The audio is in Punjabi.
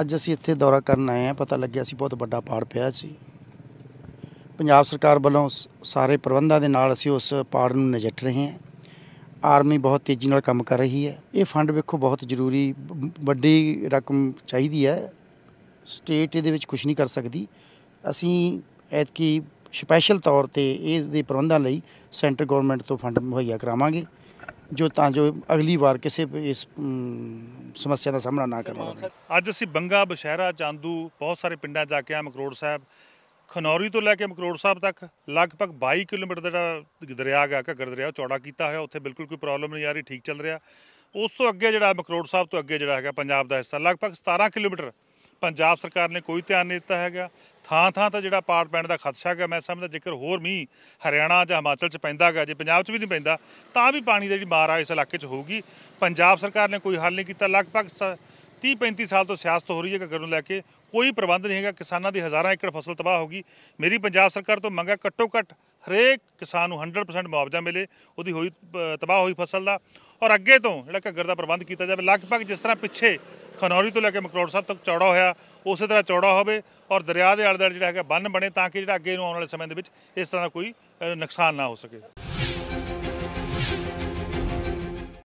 ਅੱਜ ਅਸੀਂ ਇੱਥੇ ਦੌਰਾ ਕਰਨ ਆਏ ਆ ਪਤਾ ਲੱਗਿਆ ਸੀ ਬਹੁਤ ਵੱਡਾ ਪਾੜ ਪਿਆ ਸੀ ਪੰਜਾਬ ਸਰਕਾਰ ਵੱਲੋਂ ਸਾਰੇ ਪ੍ਰਬੰਧਾਂ ਦੇ ਨਾਲ ਅਸੀਂ ਉਸ ਪਾੜ ਨੂੰ ਨਜਿੱਠ ਰਹੇ ਹਾਂ ਆਰਮੀ ਬਹੁਤ ਤੇਜ਼ੀ ਨਾਲ ਕੰਮ ਕਰ ਰਹੀ ਹੈ ਇਹ ਫੰਡ ਵੇਖੋ ਬਹੁਤ ਜ਼ਰੂਰੀ ਵੱਡੀ ਰਕਮ ਚਾਹੀਦੀ ਹੈ ਸਟੇਟ ਇਹਦੇ ਵਿੱਚ ਕੁਝ ਨਹੀਂ ਕਰ ਸਕਦੀ ਅਸੀਂ ਐਤਕੀ ਸਪੈਸ਼ਲ ਤੌਰ ਤੇ ਇਹ ਦੇ ਪ੍ਰਬੰਧਾਂ ਲਈ ਸੈਂਟਰ ਗਵਰਨਮੈਂਟ ਤੋਂ ਫੰਡ ਮੁਹੱਈਆ ਕਰਾਵਾਂਗੇ ਜੋ ਤਾਂ ਜੋ ਅਗਲੀ ਵਾਰ ਕਿਸੇ ਇਸ ਸਮੱਸਿਆ ਦਾ ਸਾਹਮਣਾ ਨਾ ਕਰਨਾ ਪਵੇ ਅੱਜ ਅਸੀਂ ਬੰਗਾ ਬਸ਼ਹਿਰਾ ਚਾਂਦੂ ਬਹੁਤ ਸਾਰੇ ਪਿੰਡਾਂ ਜਾ ਕੇ ਆ ਮਕਰੋੜ ਸਾਹਿਬ ਖਨੌਰੀ ਤੋਂ ਲੈ ਕੇ ਮਕਰੋੜ ਸਾਹਿਬ ਤੱਕ ਲਗਭਗ 22 ਕਿਲੋਮੀਟਰ ਦਾ ਜਿਹੜਾ ਦਰਿਆ ਗਿਆ ਘੱਗਰ ਦਰਿਆ ਚੌੜਾ ਕੀਤਾ ਹੋਇਆ ਉੱਥੇ ਬਿਲਕੁਲ ਕੋਈ ਪ੍ਰੋਬਲਮ ਨਹੀਂ ਆ ਰਹੀ ਠੀਕ ਚੱਲ ਰਿਹਾ ਉਸ ਤੋਂ ਅੱਗੇ ਜਿਹੜਾ ਮਕਰੋੜ ਸਾਹਿਬ ਤੋਂ ਅੱਗੇ ਜਿਹੜਾ ਹੈਗਾ ਪੰਜਾਬ ਦਾ ਹਿੱਸਾ ਲਗਭਗ 17 ਕਿਲੋਮੀਟਰ ਪੰਜਾਬ ਸਰਕਾਰ ਨੇ ਕੋਈ ਧਿਆਨ ਨਹੀਂ ਦਿੱਤਾ ਹੈਗਾ ਥਾਂ ਥਾਂ ਤਾਂ ਜਿਹੜਾ ਪਾੜ ਪੈਣ ਦਾ ਖਤਸ਼ਾ ਹੈਗਾ ਮੈਂ ਸਮਝਦਾ ਜੇਕਰ ਹੋਰ ਮੀਂਹ ਹਰਿਆਣਾ ਜਾਂ ਹਿਮਾਚਲ 'ਚ ਪੈਂਦਾ ਹੈਗਾ ਜੇ ਪੰਜਾਬ 'ਚ ਵੀ ਨਹੀਂ ਪੈਂਦਾ ਤਾਂ ਵੀ ਪਾਣੀ ਦੀ ਜਿਹੜੀ ਮਾਰ ਆ ਇਸ ਇਲਾਕੇ 'ਚ ਹੋਊਗੀ ਪੰਜਾਬ ਸਰਕਾਰ ਨੇ ਕੋਈ ਹੱਲ ਨਹੀਂ ਕੀਤਾ ਲਗਭਗ 30 35 ਸਾਲ ਤੋਂ ਸਿਆਸਤ ਹੋ ਰਹੀ ਹੈ ਘੱਗਰ ਨੂੰ ਲੈ ਕੇ ਕੋਈ ਪ੍ਰਬੰਧ ਨਹੀਂ ਹੈਗਾ ਕਿਸਾਨਾਂ ਦੀ ਹਜ਼ਾਰਾਂ ਏਕੜ ਫਸਲ ਤਬਾਹ ਹੋ ਗਈ ਮੇਰੀ ਪੰਜਾਬ ਸਰਕਾਰ ਤੋਂ ਮੰਗਾ ਘੱਟੋ ਘੱਟ ਹਰੇਕ ਕਿਸਾਨ ਨੂੰ 100% ਮੁਆਵਜ਼ਾ ਮਿਲੇ ਉਹਦੀ ਹੋਈ ਤਬਾਹ ਹੋਈ ਫਸਲ ਦਾ ਔਰ ਅੱਗੇ ਤੋਂ ਜਿਹੜਾ ਘੱਗਰ ਦਾ ਪ੍ਰਬੰਧ ਕੀਤਾ ਜਾਵੇ ਲਗਭਗ ਜਿਸ ਤਰ੍ਹਾਂ ਪਿੱਛੇ ਖਨੌਰੀ ਤੋਂ ਲੈ ਕੇ ਮਕਰੋੜ ਸਾਹਿਬ ਤੱਕ ਚੌੜਾ ਹੋਇਆ ਉਸੇ ਤਰ੍ਹਾਂ ਚੌੜਾ ਹੋਵੇ ਔਰ ਦਰਿਆ ਦੇ ਆਲੇ ਦੁਆਲੇ ਜਿਹੜਾ ਹੈਗਾ ਬੰਨ ਬਣੇ ਤਾਂ ਕਿ ਜਿਹੜਾ ਅੱਗੇ ਨੂੰ ਆਉਣ ਵਾਲੇ ਸਮੇਂ ਦੇ ਵਿੱਚ ਇਸ ਤਰ੍ਹਾਂ ਦਾ ਕੋਈ ਨੁਕਸਾਨ ਨਾ ਹੋ ਸਕੇ